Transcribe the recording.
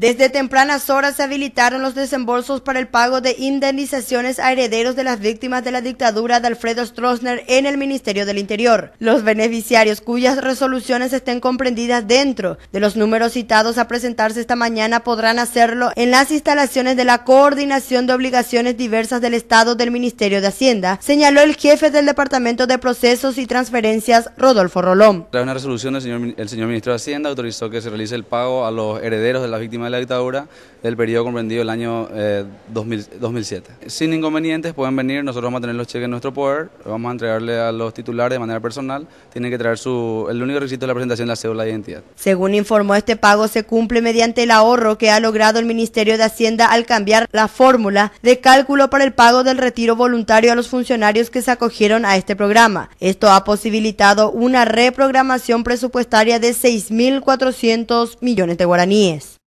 Desde tempranas horas se habilitaron los desembolsos para el pago de indemnizaciones a herederos de las víctimas de la dictadura de Alfredo Stroessner en el Ministerio del Interior. Los beneficiarios cuyas resoluciones estén comprendidas dentro de los números citados a presentarse esta mañana podrán hacerlo en las instalaciones de la Coordinación de Obligaciones Diversas del Estado del Ministerio de Hacienda, señaló el jefe del Departamento de Procesos y Transferencias, Rodolfo Rolón. Tras una resolución el señor ministro de Hacienda autorizó que se realice el pago a los herederos de las víctimas de la dictadura del periodo comprendido el año 2007. Eh, Sin inconvenientes pueden venir, nosotros vamos a tener los cheques en nuestro poder, vamos a entregarle a los titulares de manera personal, tienen que traer su, el único requisito de la presentación de la cédula de identidad. Según informó, este pago se cumple mediante el ahorro que ha logrado el Ministerio de Hacienda al cambiar la fórmula de cálculo para el pago del retiro voluntario a los funcionarios que se acogieron a este programa. Esto ha posibilitado una reprogramación presupuestaria de 6.400 millones de guaraníes.